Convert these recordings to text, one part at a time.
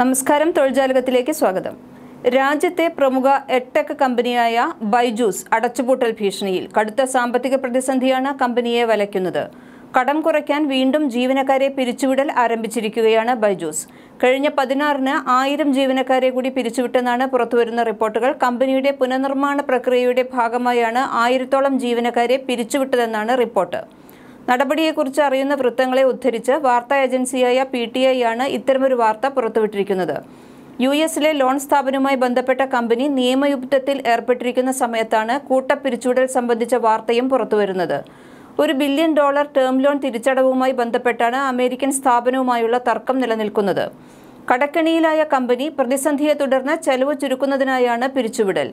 നമസ്കാരം തൊഴിൽജാലകത്തിലേക്ക് സ്വാഗതം രാജ്യത്തെ പ്രമുഖ എട്ടെക് കമ്പനിയായ ബൈജൂസ് അടച്ചുപൂട്ടൽ ഭീഷണിയിൽ കടുത്ത സാമ്പത്തിക പ്രതിസന്ധിയാണ് കമ്പനിയെ വലയ്ക്കുന്നത് കടം കുറയ്ക്കാൻ വീണ്ടും ജീവനക്കാരെ പിരിച്ചുവിടൽ ആരംഭിച്ചിരിക്കുകയാണ് ബൈജൂസ് കഴിഞ്ഞ പതിനാറിന് ആയിരം ജീവനക്കാരെ കൂടി പിരിച്ചുവിട്ടെന്നാണ് പുറത്തുവരുന്ന റിപ്പോർട്ടുകൾ കമ്പനിയുടെ പുനർനിർമ്മാണ പ്രക്രിയയുടെ ഭാഗമായാണ് ആയിരത്തോളം ജീവനക്കാരെ പിരിച്ചുവിട്ടതെന്നാണ് റിപ്പോർട്ട് നടപടിയെക്കുറിച്ച് അറിയുന്ന വൃത്തങ്ങളെ ഉദ്ധരിച്ച് വാർത്താ ഏജൻസിയായ പി ടി ഐ ആണ് ഇത്തരമൊരു വാർത്ത പുറത്തുവിട്ടിരിക്കുന്നത് യു എസിലെ ലോൺ സ്ഥാപനവുമായി ബന്ധപ്പെട്ട കമ്പനി നിയമയുദ്ധത്തിൽ ഏർപ്പെട്ടിരിക്കുന്ന സമയത്താണ് പിരിച്ചുവിടൽ സംബന്ധിച്ച വാർത്തയും പുറത്തുവരുന്നത് ഒരു ബില്യൺ ഡോളർ ടേം ലോൺ തിരിച്ചടവുമായി ബന്ധപ്പെട്ടാണ് അമേരിക്കൻ സ്ഥാപനവുമായുള്ള തർക്കം നിലനിൽക്കുന്നത് കടക്കണിയിലായ കമ്പനി പ്രതിസന്ധിയെ തുടർന്ന് ചെലവ് ചുരുക്കുന്നതിനായാണ് പിരിച്ചുവിടൽ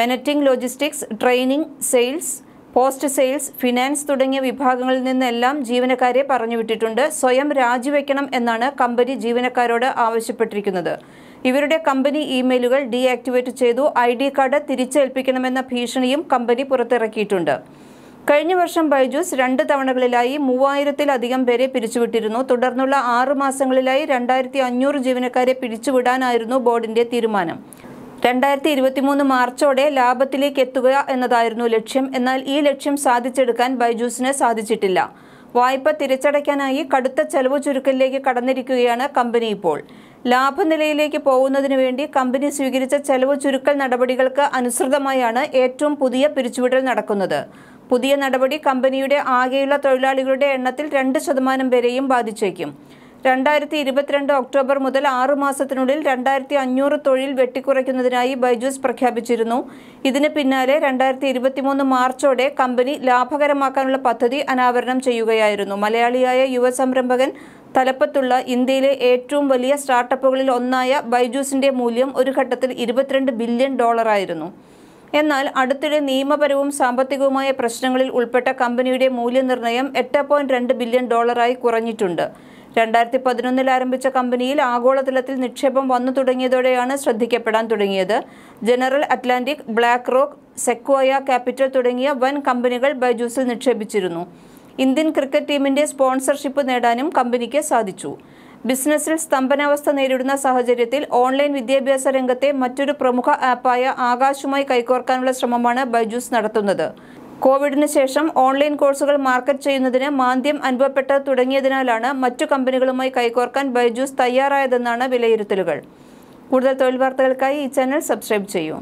മെനറ്റിംഗ് logistics training sales post sales finance തുടങ്ങിയ വിഭാഗങ്ങളിൽ നിന്നെല്ലാം ജീവനക്കാരെ പറഞ്ഞുവിട്ടിട്ടുണ്ട് സ്വയം രാജിവെക്കണം എന്നാണ് കമ്പനി ജീവനക്കാരോട് ആവശ്യപ്പെട്ടിരിക്കുന്നത് ഇവരുടെ കമ്പനി ഇമെയിലുകൾ ഡീആക്ടിവേറ്റ് ചെയ്തു ഐ ഡി കാർഡ് തിരിച്ചേൽപ്പിക്കണമെന്ന ഭീഷണിയും കമ്പനി പുറത്തിറക്കിയിട്ടുണ്ട് കഴിഞ്ഞ വർഷം ബൈജൂസ് രണ്ട് തവണകളിലായി മൂവായിരത്തിലധികം പേരെ പിരിച്ചുവിട്ടിരുന്നു തുടർന്നുള്ള ആറ് മാസങ്ങളിലായി രണ്ടായിരത്തി അഞ്ഞൂറ് ജീവനക്കാരെ പിരിച്ചുവിടാനായിരുന്നു ബോർഡിന്റെ തീരുമാനം രണ്ടായിരത്തി ഇരുപത്തി മൂന്ന് മാർച്ചോടെ ലാഭത്തിലേക്ക് എത്തുക എന്നതായിരുന്നു ലക്ഷ്യം എന്നാൽ ഈ ലക്ഷ്യം സാധിച്ചെടുക്കാൻ ബൈജൂസിന് സാധിച്ചിട്ടില്ല വായ്പ തിരിച്ചടയ്ക്കാനായി കടുത്ത ചെലവ് ചുരുക്കലിലേക്ക് കടന്നിരിക്കുകയാണ് കമ്പനി ഇപ്പോൾ ലാഭനിലയിലേക്ക് പോകുന്നതിന് വേണ്ടി കമ്പനി സ്വീകരിച്ച ചെലവ് ചുരുക്കൽ നടപടികൾക്ക് അനുസൃതമായാണ് ഏറ്റവും പുതിയ പിരിച്ചുവിടൽ നടക്കുന്നത് പുതിയ നടപടി കമ്പനിയുടെ ആകെയുള്ള തൊഴിലാളികളുടെ എണ്ണത്തിൽ രണ്ട് ശതമാനം വരെയും ബാധിച്ചേക്കും രണ്ടായിരത്തി ഇരുപത്തിരണ്ട് ഒക്ടോബർ മുതൽ ആറു മാസത്തിനുള്ളിൽ രണ്ടായിരത്തി അഞ്ഞൂറ് തൊഴിൽ വെട്ടിക്കുറയ്ക്കുന്നതിനായി ബൈജൂസ് പ്രഖ്യാപിച്ചിരുന്നു ഇതിന് പിന്നാലെ രണ്ടായിരത്തി ഇരുപത്തിമൂന്ന് മാർച്ചോടെ കമ്പനി ലാഭകരമാക്കാനുള്ള പദ്ധതി അനാവരണം ചെയ്യുകയായിരുന്നു മലയാളിയായ യുവ സംരംഭകൻ തലപ്പത്തുള്ള ഇന്ത്യയിലെ ഏറ്റവും വലിയ സ്റ്റാർട്ടപ്പുകളിൽ ഒന്നായ ബൈജൂസിന്റെ മൂല്യം ഒരു ഘട്ടത്തിൽ ഇരുപത്തിരണ്ട് ബില്യൺ ഡോളറായിരുന്നു എന്നാൽ അടുത്തിടെ നിയമപരവും സാമ്പത്തികവുമായ പ്രശ്നങ്ങളിൽ ഉൾപ്പെട്ട കമ്പനിയുടെ മൂല്യനിർണ്ണയം എട്ട് പോയിന്റ് രണ്ട് ബില്യൺ ഡോളറായി കുറഞ്ഞിട്ടുണ്ട് രണ്ടായിരത്തി പതിനൊന്നിൽ ആരംഭിച്ച കമ്പനിയിൽ ആഗോളതലത്തിൽ നിക്ഷേപം വന്നു തുടങ്ങിയതോടെയാണ് ശ്രദ്ധിക്കപ്പെടാൻ തുടങ്ങിയത് General Atlantic BlackRock Sequoia Capital തുടങ്ങിയ വൻ കമ്പനികൾ ബൈജൂസിൽ നിക്ഷേപിച്ചിരുന്നു ഇന്ത്യൻ ക്രിക്കറ്റ് ടീമിന്റെ സ്പോൺസർഷിപ്പ് നേടാനും കമ്പനിക്ക് സാധിച്ചു ബിസിനസ്സിൽ സ്തംഭനാവസ്ഥ നേരിടുന്ന സാഹചര്യത്തിൽ ഓൺലൈൻ വിദ്യാഭ്യാസ രംഗത്തെ മറ്റൊരു പ്രമുഖ ആപ്പായ ആകാശുമായി കൈകോർക്കാനുള്ള ശ്രമമാണ് ബൈജൂസ് നടത്തുന്നത് കോവിഡിന് ശേഷം ഓൺലൈൻ കോഴ്സുകൾ മാർക്കറ്റ് ചെയ്യുന്നതിന് മാന്ദ്യം അനുഭവപ്പെട്ട് തുടങ്ങിയതിനാലാണ് മറ്റു കമ്പനികളുമായി കൈകോർക്കാൻ ബൈജൂസ് തയ്യാറായതെന്നാണ് വിലയിരുത്തലുകൾ കൂടുതൽ തൊഴിൽ വാർത്തകൾക്കായി ഈ ചാനൽ സബ്സ്ക്രൈബ് ചെയ്യൂ